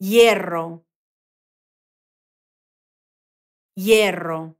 hierro, hierro.